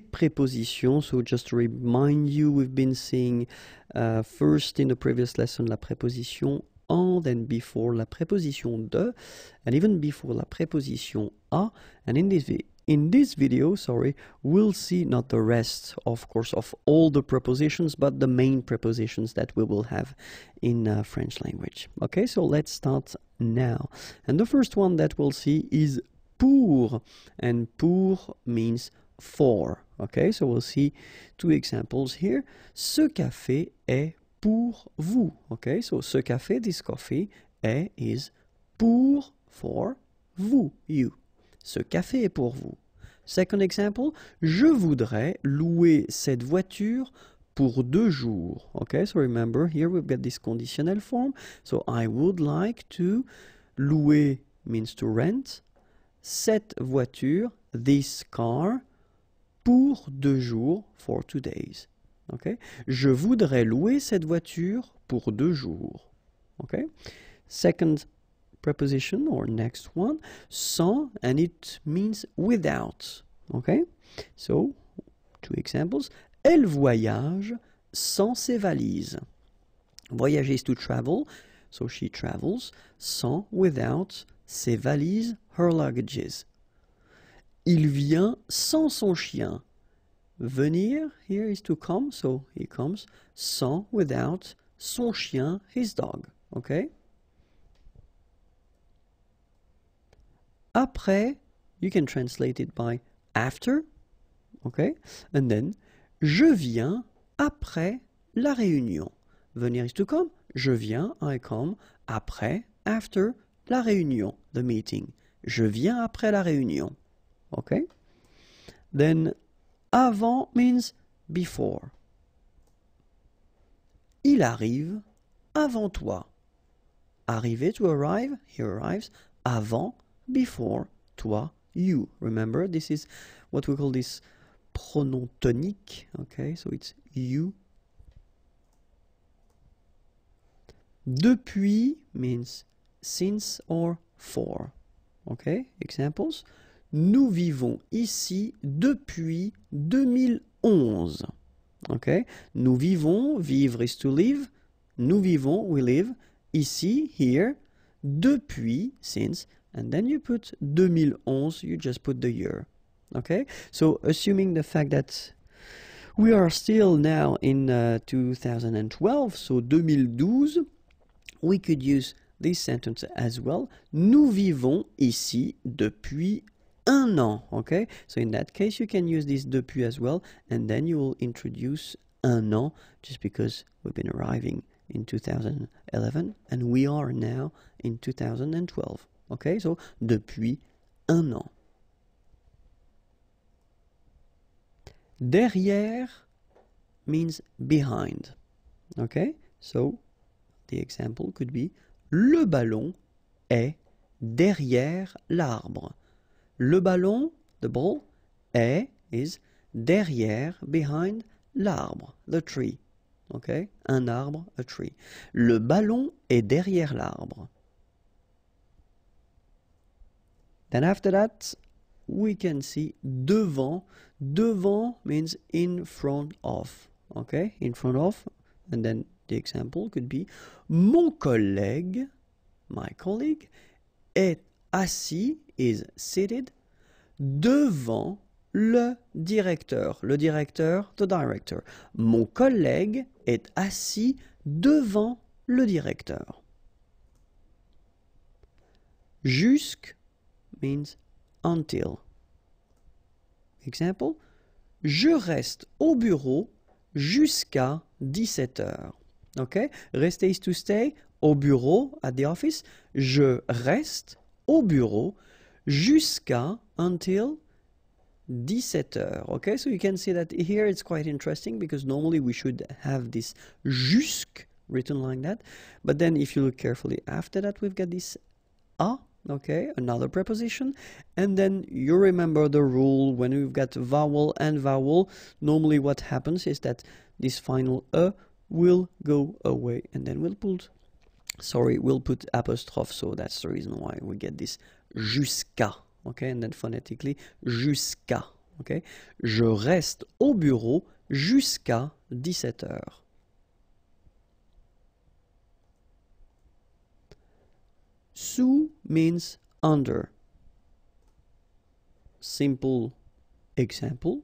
prepositions. So just to remind you, we've been seeing uh, first in the previous lesson la préposition on, then before la préposition de, and even before la préposition a. And in this in this video, sorry, we'll see not the rest, of course, of all the prepositions, but the main prepositions that we will have in uh, French language. Okay, so let's start now. And the first one that we'll see is pour, and pour means for. Okay, so we'll see two examples here. Ce café est pour vous. Okay, so ce café, this coffee, est, is pour, for, vous, you. Ce café est pour vous. Second example, je voudrais louer cette voiture pour deux jours. Okay, so remember here we've got this conditional form. So I would like to louer means to rent cette voiture, this car, pour deux jours, for two days. Je voudrais louer cette voiture pour deux jours. Okay? Second preposition or next one, sans, and it means without. Okay? So, two examples. Elle voyage sans ses valises. Voyager is to travel, so she travels sans, without, ses valises, her luggages il vient sans son chien. Venir, here is to come, so he comes, sans, without, son chien, his dog. OK Après, you can translate it by after, OK And then, je viens après la réunion. Venir is to come, je viens, I come, après, after, la réunion, the meeting. Je viens après la réunion. Okay? Then avant means before. Il arrive avant toi. Arriver to arrive, he arrives avant, before, toi, you. Remember, this is what we call this pronom tonique. Okay, so it's you. Depuis means since or for. Okay, examples. nous vivons ici depuis 2011. OK Nous vivons, vivre is to live. Nous vivons, we live, ici, here, depuis, since, and then you put 2011, you just put the year. Okay? So, assuming the fact that we are still now in uh, 2012, so 2012, we could use this sentence as well. Nous vivons ici depuis un an, okay? So in that case, you can use this depuis as well, and then you will introduce un an just because we've been arriving in 2011 and we are now in 2012, okay? So depuis un an. Derrière means behind, okay? So the example could be le ballon est derrière l'arbre. Le ballon, the ball, est, is, derrière, behind, l'arbre, the tree. ok Un arbre, a tree. Le ballon est derrière l'arbre. Then after that, we can see devant. Devant means in front of. Okay? In front of. And then the example could be Mon collègue, my colleague, est assis, is seated devant le directeur, le directeur, the director. Mon collègue est assis devant le directeur. Jusque means until. Example, je reste au bureau jusqu'à 17 heures. OK? Rester is to stay au bureau, at the office. Je reste au bureau jusqu'à until 17h. Okay, so you can see that here it's quite interesting because normally we should have this jusque written like that. But then if you look carefully after that, we've got this a, okay, another preposition. And then you remember the rule when we've got vowel and vowel, normally what happens is that this final a will go away and then we'll put, sorry, we'll put apostrophe. So that's the reason why we get this jusqu'à. OK, and then phonetically, jusqu'à. OK, Je reste au bureau jusqu'à 17 heures. Sous means under. Simple example.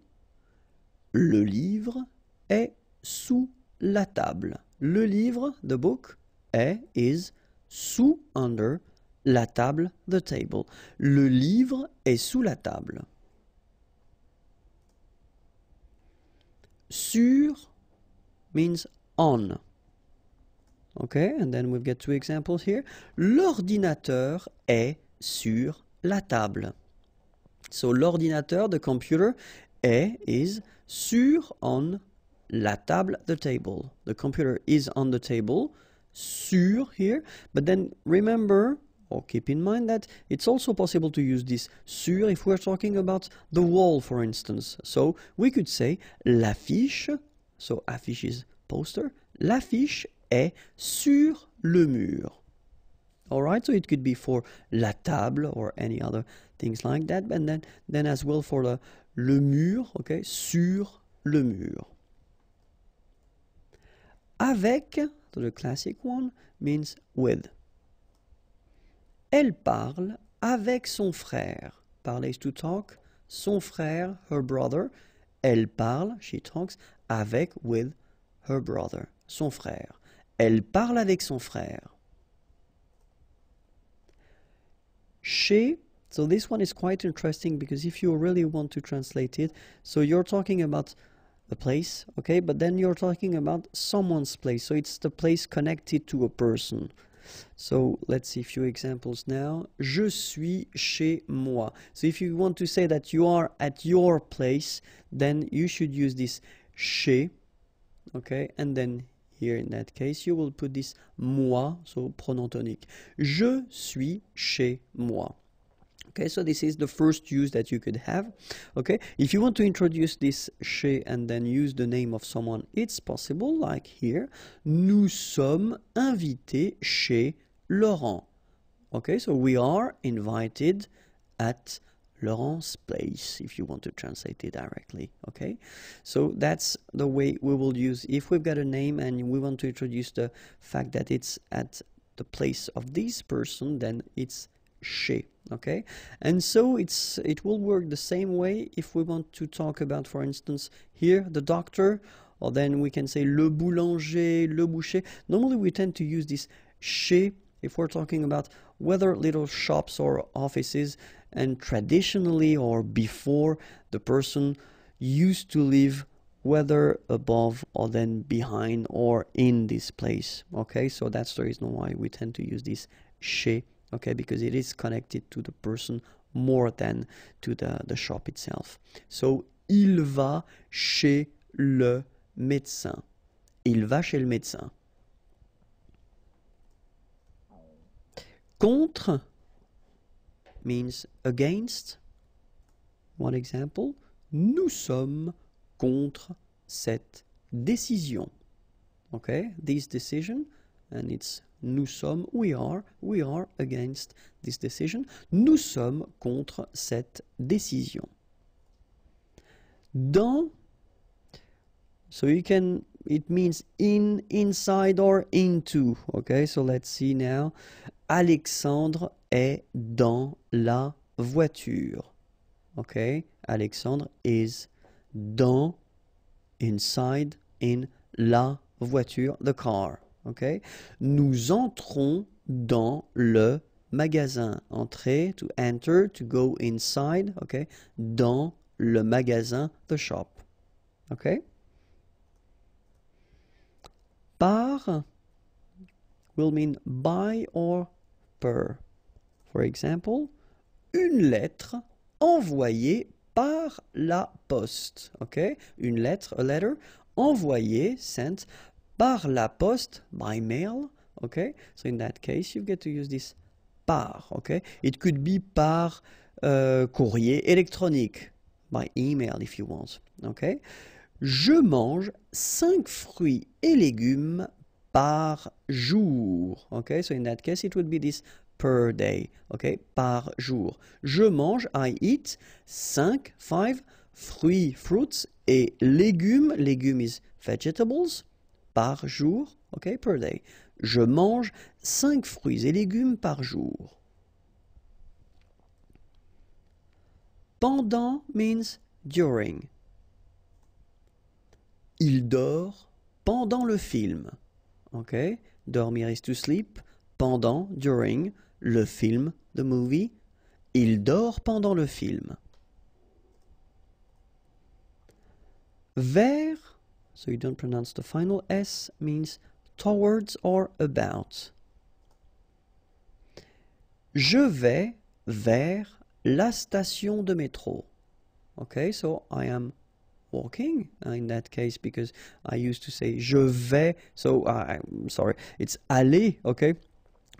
Le livre est sous la table. Le livre, the book, est, is, sous, under, la table, the table. Le livre est sous la table. Sur means on. Okay, and then we've got two examples here. L'ordinateur est sur la table. So l'ordinateur, the computer, est, is, sur, on, la table, the table. The computer is on the table, sur here. But then remember, or keep in mind that it's also possible to use this sur if we're talking about the wall, for instance. So we could say l'affiche, so affiche is poster, l'affiche est sur le mur. Alright, so it could be for la table or any other things like that, and then, then as well for the le mur, okay, sur le mur. Avec, so the classic one, means with. Elle parle avec son frère. Parlez to talk. Son frère, her brother. Elle parle, she talks, avec, with, her brother. Son frère. Elle parle avec son frère. She So this one is quite interesting because if you really want to translate it, so you're talking about a place, okay, but then you're talking about someone's place. So it's the place connected to a person. So let's see a few examples now. Je suis chez moi. So if you want to say that you are at your place, then you should use this chez, okay? And then here in that case, you will put this moi, so pronotonic. Je suis chez moi okay so this is the first use that you could have okay if you want to introduce this chez and then use the name of someone it's possible like here nous sommes invités chez Laurent okay so we are invited at Laurent's place if you want to translate it directly okay so that's the way we will use if we've got a name and we want to introduce the fact that it's at the place of this person then it's chez okay and so it's it will work the same way if we want to talk about for instance here the doctor or then we can say le boulanger le boucher normally we tend to use this chez if we're talking about whether little shops or offices and traditionally or before the person used to live whether above or then behind or in this place okay so that's the reason why we tend to use this chez okay because it is connected to the person more than to the, the shop itself so il va chez le médecin il va chez le médecin contre means against one example nous sommes contre cette décision okay this decision and it's nous sommes, we are, we are against this decision. Nous sommes contre cette décision. Dans, so you can, it means in, inside or into. Okay, so let's see now. Alexandre est dans la voiture. Okay, Alexandre is dans, inside, in la voiture, the car. Okay. Nous entrons dans le magasin. Entrer, to enter, to go inside, okay. Dans le magasin, the shop, okay. Par will mean by or per. For example, une lettre envoyée par la poste, Une lettre, a letter, envoyée, sent par la poste, by mail, okay? So in that case, you get to use this par, okay? It could be par euh, courrier électronique, by email if you want, okay? Je mange 5 fruits et légumes par jour, okay? So in that case, it would be this per day, okay? Par jour. Je mange, I eat, 5, 5 fruits, fruits et légumes, légumes is vegetables, par jour, ok, per day. Je mange cinq fruits et légumes par jour. Pendant means during. Il dort pendant le film. OK Dormir is to sleep. Pendant, during, le film, the movie. Il dort pendant le film. Vers so you don't pronounce the final S, means towards or about. Je vais vers la station de métro. Okay, so I am walking uh, in that case because I used to say je vais, so I'm sorry, it's aller, okay?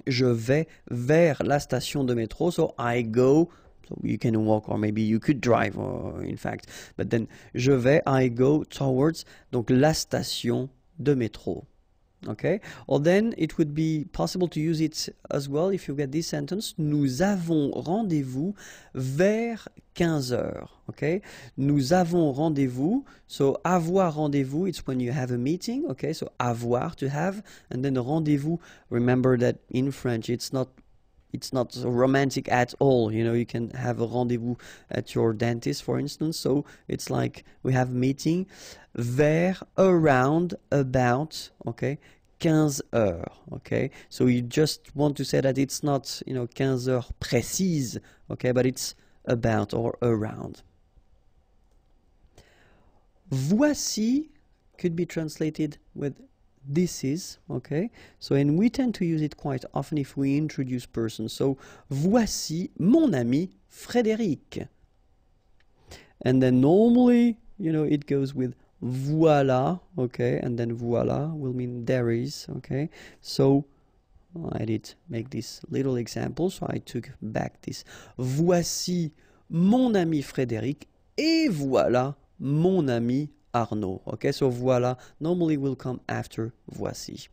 Je vais vers la station de métro, so I go So you can walk or maybe you could drive in fact. But then je vais, I go towards, donc la station de métro. Okay? Or then it would be possible to use it as well if you get this sentence. Nous avons rendez-vous vers 15 heures. Okay? Nous avons rendez-vous. So avoir rendez-vous, it's when you have a meeting. Okay? So avoir, to have. And then rendez-vous, remember that in French, it's not it's not romantic at all. You know, you can have a rendezvous at your dentist, for instance. So it's like we have meeting there, around, about, okay, 15 heures, okay? So you just want to say that it's not, you know, 15 heures précise, okay, but it's about or around. Voici could be translated with this is, okay? So, and we tend to use it quite often if we introduce persons. So, voici mon ami Frédéric. And then normally, you know, it goes with voila, okay? And then voila will mean there is, okay? So, I did make this little example, so I took back this. Voici mon ami Frédéric, et voilà mon ami Arnaud. Okay, so voilà, normally will come after, voici.